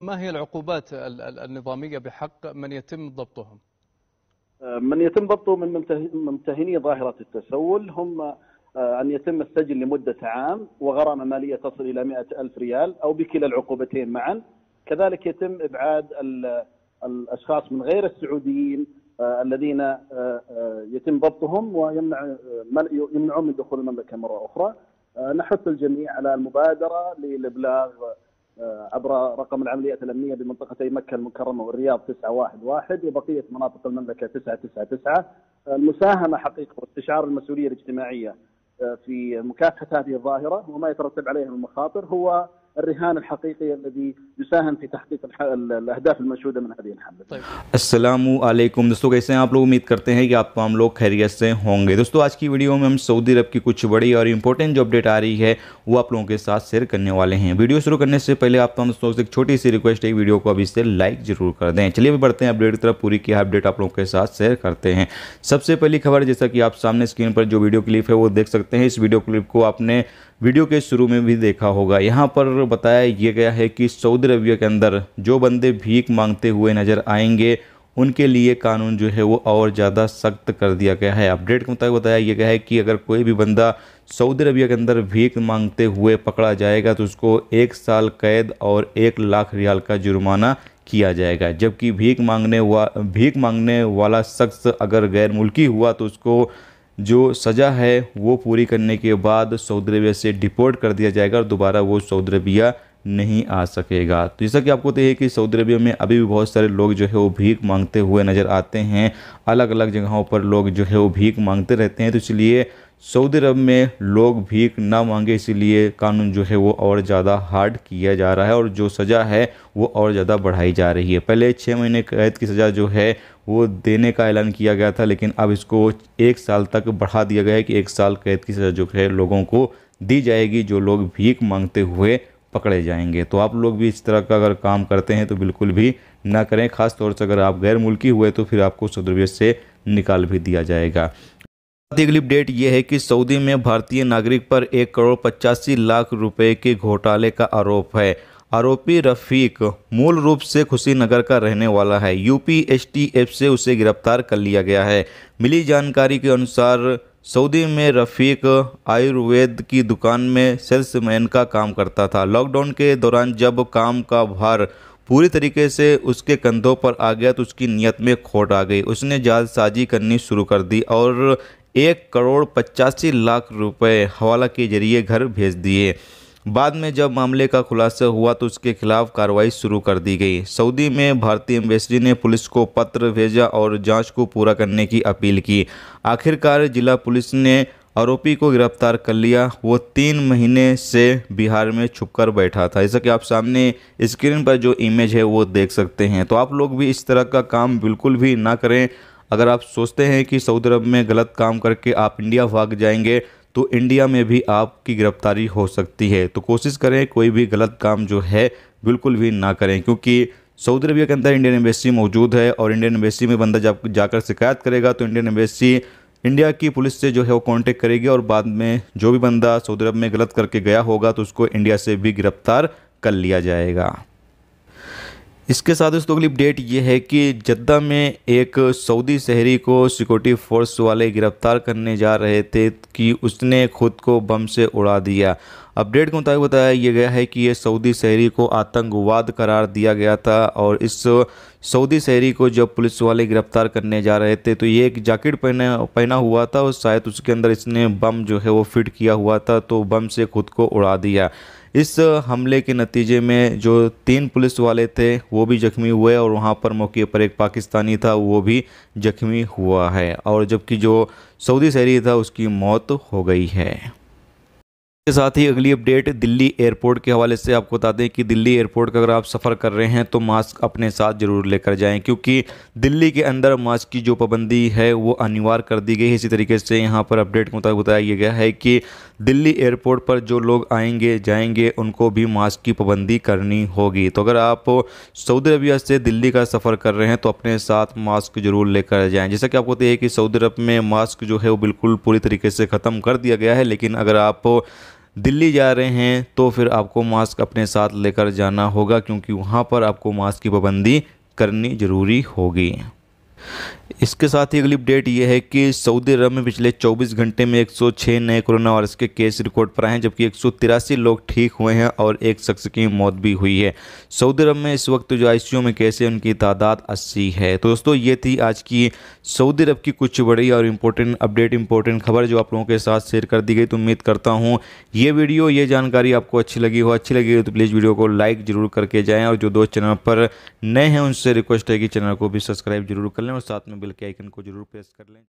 ما هي العقوبات النظامية بحق من يتم ضبطهم؟ آه، من يتم ضبطه من ممتهني ظاهرة التسول هم آه، أن يتم السجن لمدة عام وغرامة مالية تصل إلى 100 ألف ريال أو بكلا العقوبتين معا كذلك يتم إبعاد الأشخاص من غير السعوديين آه، الذين يتم ضبطهم ويمنع يمنعون من دخول المملكة مرة أخرى نحث الجميع على المبادرة للإبلاغ آه، عبر رقم العمليات الامنيه بمنطقتي مكه المكرمه والرياض 911 وبقيه مناطق المملكه 999 آه، المساهمه حقيقه واستشعار المسؤوليه الاجتماعيه آه، في مكافحه هذه الظاهره وما يترتب عليها من مخاطر هو الرهان الحقيقي الذي يساهم في تحقيق الاهداف المنشوده من هذه الحمله طيب السلام عليكم دوستو कैसे हैं आप लोग उम्मीद करते हैं कि आप तमाम लोग खैरियत से होंगे दोस्तों आज की वीडियो में हम सऊदी अरब की कुछ बड़ी और इंपॉर्टेंट जो अपडेट आ रही है वो आप लोगों के साथ शेयर करने वाले हैं वीडियो शुरू करने से पहले आप तमाम दोस्तों से एक छोटी सी रिक्वेस्ट है वीडियो को अभी से लाइक जरूर कर दें चलिए भी बढ़ते हैं अपडेट की तरफ पूरी की अपडेट आप लोगों के साथ शेयर करते हैं सबसे पहली खबर जैसा कि आप सामने स्क्रीन पर जो वीडियो क्लिप है वो देख सकते हैं इस वीडियो क्लिप को आपने वीडियो के शुरू में भी देखा होगा यहाँ पर बताया यह गया है कि सऊदी अरबिया के अंदर जो बंदे भीख मांगते हुए नज़र आएंगे उनके लिए कानून जो है वो और ज़्यादा सख्त कर दिया गया है अपडेट के मुताबिक बताया यह गया है कि अगर कोई भी बंदा सऊदी अरबिया के अंदर भीख मांगते हुए पकड़ा जाएगा तो उसको एक साल कैद और एक लाख रियाल का जुर्माना किया जाएगा जबकि भीख मांगने वा भीख मांगने वाला शख्स अगर गैर मुल्की हुआ तो उसको जो सज़ा है वो पूरी करने के बाद सऊदी अरबिया से डिपोर्ट कर दिया जाएगा और दोबारा वो सऊदी अरबिया नहीं आ सकेगा तो जैसा कि आपको है कि सऊदी अरबिया में अभी भी बहुत सारे लोग जो है वो भीख मांगते हुए नज़र आते हैं अलग अलग जगहों पर लोग जो है वो भीख मांगते रहते हैं तो इसलिए सऊदी अरब में लोग भीख ना मांगे इसलिए कानून जो है वो और ज़्यादा हार्ड किया जा रहा है और जो सज़ा है वो और ज़्यादा बढ़ाई जा रही है पहले छः महीने कैद की सज़ा जो है वो देने का ऐलान किया गया था लेकिन अब इसको एक साल तक बढ़ा दिया गया है कि एक साल कैद की सज़ा जो है लोगों को दी जाएगी जो लोग भीख मांगते हुए पकड़े जाएंगे तो आप लोग भी इस तरह का अगर काम करते हैं तो बिल्कुल भी ना करें ख़ास तौर से अगर आप गैर मुल्की हुए तो फिर आपको सदरबियत से निकाल भी दिया जाएगा अगली अपडेट ये है कि सऊदी में भारतीय नागरिक पर एक करोड़ पचासी लाख रुपए के घोटाले का आरोप है आरोपी रफीक मूल रूप से खुशीनगर का रहने वाला है यूपी एसटीएफ से उसे गिरफ्तार कर लिया गया है मिली जानकारी के अनुसार सऊदी में रफीक आयुर्वेद की दुकान में सेल्समैन का काम करता था लॉकडाउन के दौरान जब काम का भार पूरी तरीके से उसके कंधों पर आ गया तो उसकी नियत में खोट आ गई उसने जालसाजी करनी शुरू कर दी और एक करोड़ पचासी लाख रुपए हवाला के जरिए घर भेज दिए बाद में जब मामले का खुलासा हुआ तो उसके खिलाफ कार्रवाई शुरू कर दी गई सऊदी में भारतीय एम्बेसडी ने पुलिस को पत्र भेजा और जांच को पूरा करने की अपील की आखिरकार जिला पुलिस ने आरोपी को गिरफ्तार कर लिया वो तीन महीने से बिहार में छुपकर बैठा था जैसा कि आप सामने स्क्रीन पर जो इमेज है वो देख सकते हैं तो आप लोग भी इस तरह का काम बिल्कुल भी ना करें अगर आप सोचते हैं कि सऊदी अरब में गलत काम करके आप इंडिया भाग जाएंगे तो इंडिया में भी आपकी गिरफ्तारी हो सकती है तो कोशिश करें कोई भी गलत काम जो है बिल्कुल भी ना करें क्योंकि सऊदी अरबिया के अंदर इंडियन एम्बेसी मौजूद है और इंडियन एम्बेसी में बंदा जब जाकर शिकायत करेगा तो इंडियन एम्बेसी इंडिया की पुलिस से जो है वो कांटेक्ट करेगी और बाद में जो भी बंदा सऊदी अरब में गलत करके गया होगा तो उसको इंडिया से भी गिरफ्तार कर लिया जाएगा इसके साथ दोस्तों अगली अपडेट ये है कि जद्दा में एक सऊदी शहरी को सिक्योरिटी फोर्स वाले गिरफ्तार करने जा रहे थे कि उसने खुद को बम से उड़ा दिया अपडेट के मुताबिक बताया यह गया है कि ये सऊदी शहरी को आतंकवाद करार दिया गया था और इस सऊदी शहरी को जब पुलिस वाले गिरफ्तार करने जा रहे थे तो ये एक जैकेट पहना पहना हुआ था और शायद उसके अंदर इसने बम जो है वो फिट किया हुआ था तो बम से खुद को उड़ा दिया इस हमले के नतीजे में जो तीन पुलिस वाले थे वो भी जख्मी हुए और वहाँ पर मौके पर एक पाकिस्तानी था वो भी जख्मी हुआ है और जबकि जो सऊदी शहरी था उसकी मौत हो गई है इसके साथ ही अगली अपडेट दिल्ली एयरपोर्ट के हवाले से आपको बता दें कि दिल्ली एयरपोर्ट का अगर आप सफ़र कर रहे हैं तो मास्क अपने साथ ज़रूर लेकर जाएं क्योंकि दिल्ली के अंदर मास्क की जो पाबंदी है वो अनिवार्य कर दी गई है इसी तरीके से यहाँ पर अपडेट के मुताबिक बताया गया है कि दिल्ली एयरपोर्ट पर जो लोग आएंगे जाएंगे उनको भी मास्क की पाबंदी करनी होगी तो अगर आप सऊदी अरबिया से दिल्ली का सफ़र कर रहे हैं तो अपने साथ मास्क ज़रूर लेकर जाएं जैसा कि आपको तो ये कि सऊदी अरब में मास्क जो है वो बिल्कुल पूरी तरीके से ख़त्म कर दिया गया है लेकिन अगर आप दिल्ली जा रहे हैं तो फिर आपको मास्क अपने साथ लेकर जाना होगा क्योंकि वहाँ पर आपको मास्क की पाबंदी करनी ज़रूरी होगी इसके साथ ही अगली अपडेट ये है कि सऊदी अरब में पिछले 24 घंटे में 106 नए कोरोना वायरस के केस रिकॉर्ड पर आए हैं जबकि एक लोग ठीक हुए हैं और एक शख्स की मौत भी हुई है सऊदी अरब में इस वक्त जो आईसीयू में केस है उनकी तादाद 80 है तो दोस्तों ये थी आज की सऊदी अरब की कुछ बड़ी और इम्पोर्टेंट अपडेट इंपॉर्टेंट खबर जो आप लोगों के साथ शेयर कर दी गई तो उम्मीद करता हूँ ये वीडियो ये जानकारी आपको अच्छी लगी हो अच्छी लगी हो तो प्लीज़ वीडियो को लाइक ज़रूर करके जाएँ और जो दोस्त चैनल पर नए हैं उनसे रिक्वेस्ट है कि चैनल को भी सब्सक्राइब जरूर कर लें और साथ में बिल के आइकन को जरूर प्रेस कर लें